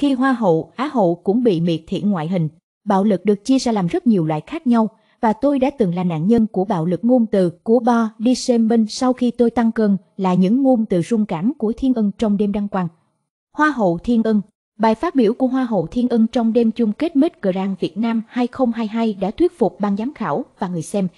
Khi Hoa hậu, Á hậu cũng bị miệt thị ngoại hình, bạo lực được chia ra làm rất nhiều loại khác nhau và tôi đã từng là nạn nhân của bạo lực ngôn từ của bo đi xem bên sau khi tôi tăng cân là những ngôn từ rung cảm của thiên ân trong đêm đăng quang. Hoa hậu thiên ân Bài phát biểu của Hoa hậu Thiên Ân trong đêm chung kết Miss Grand Việt Nam 2022 đã thuyết phục ban giám khảo và người xem.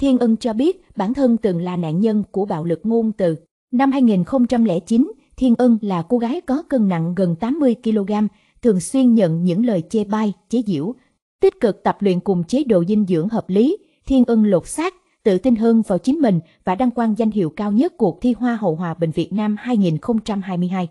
Thiên Ân cho biết bản thân từng là nạn nhân của bạo lực ngôn từ. Năm 2009, Thiên Ân là cô gái có cân nặng gần 80kg, thường xuyên nhận những lời chê bai, chế giễu. Tích cực tập luyện cùng chế độ dinh dưỡng hợp lý, Thiên Ân lột xác, tự tin hơn vào chính mình và đăng quang danh hiệu cao nhất cuộc thi Hoa hậu Hòa bình Việt Nam 2022.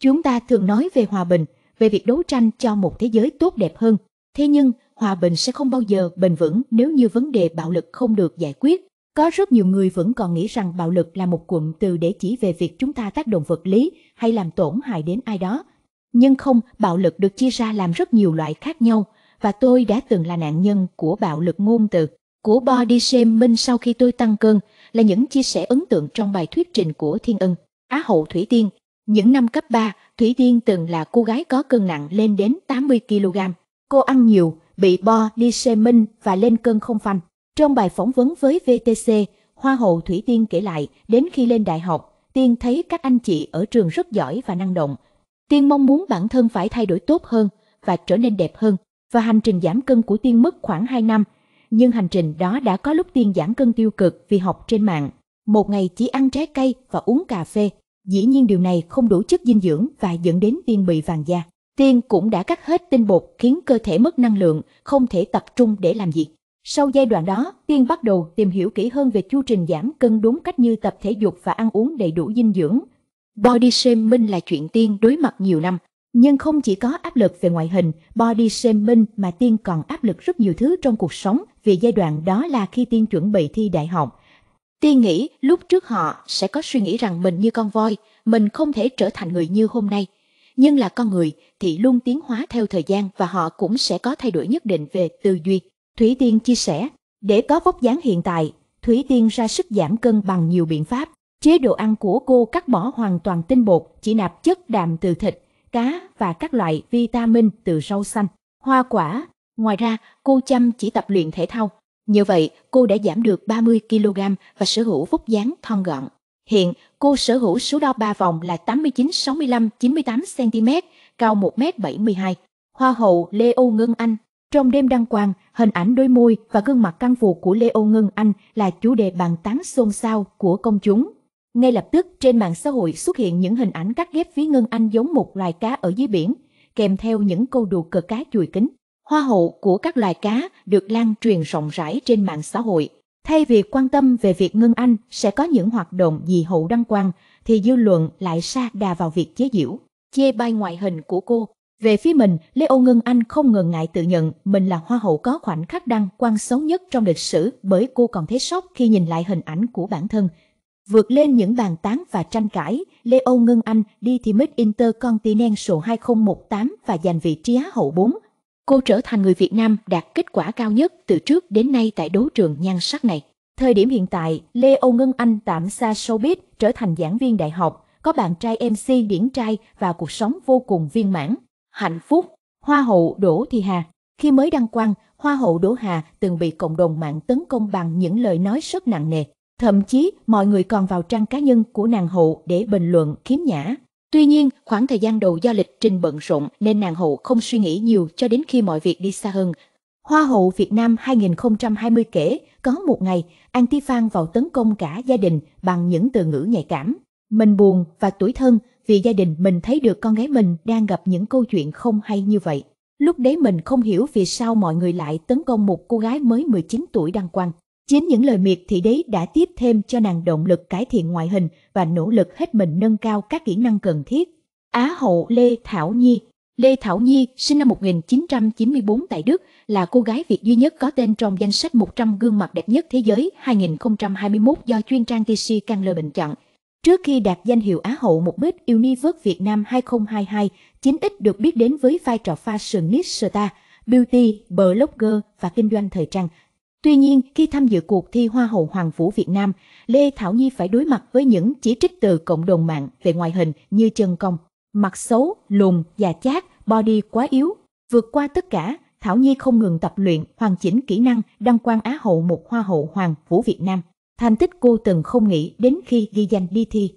Chúng ta thường nói về hòa bình, về việc đấu tranh cho một thế giới tốt đẹp hơn. Thế nhưng, hòa bình sẽ không bao giờ bền vững nếu như vấn đề bạo lực không được giải quyết. Có rất nhiều người vẫn còn nghĩ rằng bạo lực là một cụm từ để chỉ về việc chúng ta tác động vật lý hay làm tổn hại đến ai đó. Nhưng không, bạo lực được chia ra làm rất nhiều loại khác nhau, và tôi đã từng là nạn nhân của bạo lực ngôn từ. Của body shaming sau khi tôi tăng cân là những chia sẻ ấn tượng trong bài thuyết trình của Thiên Ân, Á hậu Thủy Tiên. Những năm cấp 3, Thủy Tiên từng là cô gái có cân nặng lên đến 80kg. Cô ăn nhiều, bị body shaming và lên cân không phanh. Trong bài phỏng vấn với VTC, Hoa hậu Thủy Tiên kể lại, đến khi lên đại học, Tiên thấy các anh chị ở trường rất giỏi và năng động. Tiên mong muốn bản thân phải thay đổi tốt hơn và trở nên đẹp hơn, và hành trình giảm cân của Tiên mất khoảng 2 năm. Nhưng hành trình đó đã có lúc Tiên giảm cân tiêu cực vì học trên mạng. Một ngày chỉ ăn trái cây và uống cà phê. Dĩ nhiên điều này không đủ chất dinh dưỡng và dẫn đến Tiên bị vàng da. Tiên cũng đã cắt hết tinh bột khiến cơ thể mất năng lượng, không thể tập trung để làm việc. Sau giai đoạn đó, Tiên bắt đầu tìm hiểu kỹ hơn về chu trình giảm cân đúng cách như tập thể dục và ăn uống đầy đủ dinh dưỡng. Body shaming là chuyện Tiên đối mặt nhiều năm, nhưng không chỉ có áp lực về ngoại hình, body shaming mà Tiên còn áp lực rất nhiều thứ trong cuộc sống vì giai đoạn đó là khi Tiên chuẩn bị thi đại học. Tiên nghĩ lúc trước họ sẽ có suy nghĩ rằng mình như con voi, mình không thể trở thành người như hôm nay. Nhưng là con người thì luôn tiến hóa theo thời gian và họ cũng sẽ có thay đổi nhất định về tư duy. Thủy Tiên chia sẻ, để có vóc dáng hiện tại, Thủy Tiên ra sức giảm cân bằng nhiều biện pháp. Chế độ ăn của cô cắt bỏ hoàn toàn tinh bột, chỉ nạp chất đạm từ thịt, cá và các loại vitamin từ rau xanh, hoa quả. Ngoài ra, cô chăm chỉ tập luyện thể thao. Như vậy, cô đã giảm được 30 kg và sở hữu vóc dáng thon gọn. Hiện, cô sở hữu số đo 3 vòng là 89-65-98 cm, cao 1m72. Hoa hậu Lê Âu Ngân Anh trong đêm đăng quang, hình ảnh đôi môi và gương mặt căng phụ của Leo Ngân Anh là chủ đề bàn tán xôn xao của công chúng. Ngay lập tức trên mạng xã hội xuất hiện những hình ảnh cắt ghép phía Ngân Anh giống một loài cá ở dưới biển, kèm theo những câu đùa cờ cá chùi kính. Hoa hậu của các loài cá được lan truyền rộng rãi trên mạng xã hội. Thay vì quan tâm về việc Ngân Anh sẽ có những hoạt động gì hậu đăng quang, thì dư luận lại sa đà vào việc chế giễu, chê bai ngoại hình của cô. Về phía mình, Leo Ngân Anh không ngần ngại tự nhận mình là hoa hậu có khoảnh khắc đăng quang xấu nhất trong lịch sử bởi cô còn thấy sốc khi nhìn lại hình ảnh của bản thân. Vượt lên những bàn tán và tranh cãi, Leo Ngân Anh đi thì Miss Intercontinental 2018 và giành vị trí Á hậu 4. Cô trở thành người Việt Nam đạt kết quả cao nhất từ trước đến nay tại đấu trường nhan sắc này. Thời điểm hiện tại, Leo Ngân Anh tạm xa showbiz, trở thành giảng viên đại học, có bạn trai MC điển trai và cuộc sống vô cùng viên mãn hạnh phúc. Hoa hậu Đỗ Thị Hà Khi mới đăng quang, Hoa hậu Đỗ Hà từng bị cộng đồng mạng tấn công bằng những lời nói rất nặng nề. Thậm chí, mọi người còn vào trang cá nhân của nàng hậu để bình luận khiếm nhã. Tuy nhiên, khoảng thời gian đầu do lịch trình bận rộn nên nàng hậu không suy nghĩ nhiều cho đến khi mọi việc đi xa hơn. Hoa hậu Việt Nam 2020 kể, có một ngày, An Ti Phan vào tấn công cả gia đình bằng những từ ngữ nhạy cảm. Mình buồn và tuổi thân, vì gia đình mình thấy được con gái mình đang gặp những câu chuyện không hay như vậy. Lúc đấy mình không hiểu vì sao mọi người lại tấn công một cô gái mới 19 tuổi đăng quang. Chính những lời miệt thị đấy đã tiếp thêm cho nàng động lực cải thiện ngoại hình và nỗ lực hết mình nâng cao các kỹ năng cần thiết. Á hậu Lê Thảo Nhi Lê Thảo Nhi, sinh năm 1994 tại Đức, là cô gái Việt duy nhất có tên trong danh sách 100 gương mặt đẹp nhất thế giới 2021 do chuyên trang TC lời bình chọn. Trước khi đạt danh hiệu Á hậu một Miss Universe Việt Nam 2022, chính ít được biết đến với vai trò fashionista, star, beauty, blogger và kinh doanh thời trang. Tuy nhiên, khi tham dự cuộc thi Hoa hậu Hoàng vũ Việt Nam, Lê Thảo Nhi phải đối mặt với những chỉ trích từ cộng đồng mạng về ngoại hình như chân cong, mặt xấu, lùn, già chát, body quá yếu. Vượt qua tất cả, Thảo Nhi không ngừng tập luyện, hoàn chỉnh kỹ năng đăng quang Á hậu một Hoa hậu Hoàng vũ Việt Nam thành tích cô từng không nghĩ đến khi ghi danh đi thi.